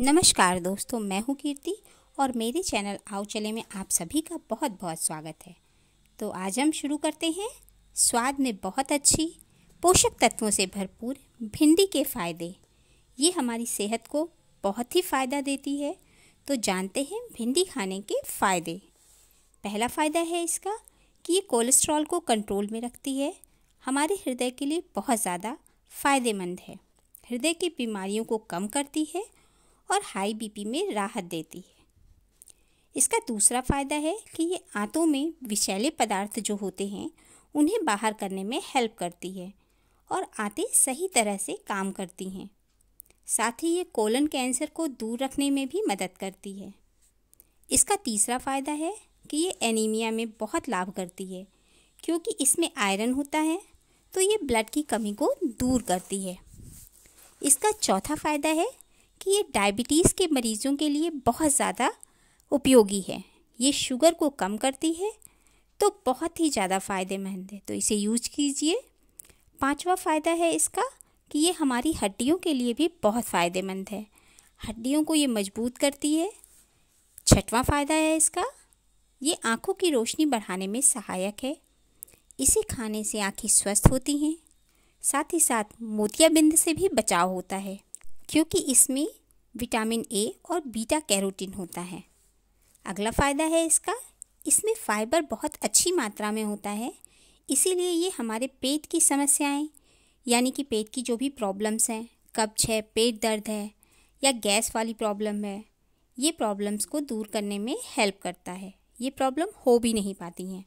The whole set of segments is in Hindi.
नमस्कार दोस्तों मैं हूं कीर्ति और मेरे चैनल आओ चले में आप सभी का बहुत बहुत स्वागत है तो आज हम शुरू करते हैं स्वाद में बहुत अच्छी पोषक तत्वों से भरपूर भिंडी के फायदे ये हमारी सेहत को बहुत ही फ़ायदा देती है तो जानते हैं भिंडी खाने के फ़ायदे पहला फ़ायदा है इसका कि ये कोलेस्ट्रॉल को कंट्रोल में रखती है हमारे हृदय के लिए बहुत ज़्यादा फ़ायदेमंद है हृदय की बीमारियों को कम करती है और हाई बीपी में राहत देती है इसका दूसरा फ़ायदा है कि ये आंतों में विषैले पदार्थ जो होते हैं उन्हें बाहर करने में हेल्प करती है और आंतें सही तरह से काम करती हैं साथ ही ये कोलन कैंसर को दूर रखने में भी मदद करती है इसका तीसरा फ़ायदा है कि ये एनीमिया में बहुत लाभ करती है क्योंकि इसमें आयरन होता है तो ये ब्लड की कमी को दूर करती है इसका चौथा फ़ायदा है कि ये डायबिटीज़ के मरीज़ों के लिए बहुत ज़्यादा उपयोगी है ये शुगर को कम करती है तो बहुत ही ज़्यादा फ़ायदेमंद है तो इसे यूज कीजिए पांचवा फ़ायदा है इसका कि ये हमारी हड्डियों के लिए भी बहुत फ़ायदेमंद है हड्डियों को ये मजबूत करती है छठवा फ़ायदा है इसका ये आँखों की रोशनी बढ़ाने में सहायक है इसे खाने से आँखें स्वस्थ होती हैं साथ ही साथ मोतियाबिंद से भी बचाव होता है क्योंकि इसमें विटामिन ए और बीटा कैरोटीन होता है अगला फ़ायदा है इसका इसमें फाइबर बहुत अच्छी मात्रा में होता है इसीलिए ये हमारे पेट की समस्याएं यानी कि पेट की जो भी प्रॉब्लम्स हैं कब्ज है पेट दर्द है या गैस वाली प्रॉब्लम है ये प्रॉब्लम्स को दूर करने में हेल्प करता है ये प्रॉब्लम हो भी नहीं पाती हैं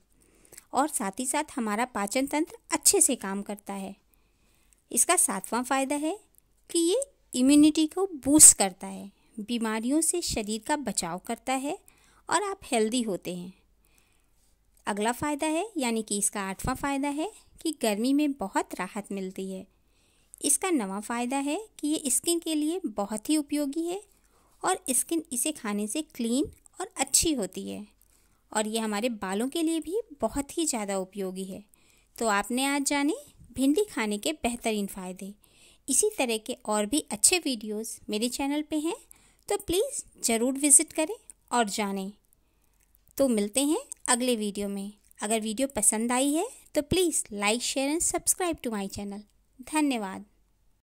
और साथ ही साथ हमारा पाचन तंत्र अच्छे से काम करता है इसका सातवां फ़ायदा है कि ये इम्यूनिटी को बूस्ट करता है बीमारियों से शरीर का बचाव करता है और आप हेल्दी होते हैं अगला फ़ायदा है यानी कि इसका आठवां फ़ायदा है कि गर्मी में बहुत राहत मिलती है इसका नवा फ़ायदा है कि ये स्किन के लिए बहुत ही उपयोगी है और स्किन इसे खाने से क्लीन और अच्छी होती है और ये हमारे बालों के लिए भी बहुत ही ज़्यादा उपयोगी है तो आपने आज जाने भिंडी खाने के बेहतरीन फ़ायदे इसी तरह के और भी अच्छे वीडियोस मेरे चैनल पे हैं तो प्लीज़ ज़रूर विज़िट करें और जानें तो मिलते हैं अगले वीडियो में अगर वीडियो पसंद आई है तो please like share and subscribe to my channel धन्यवाद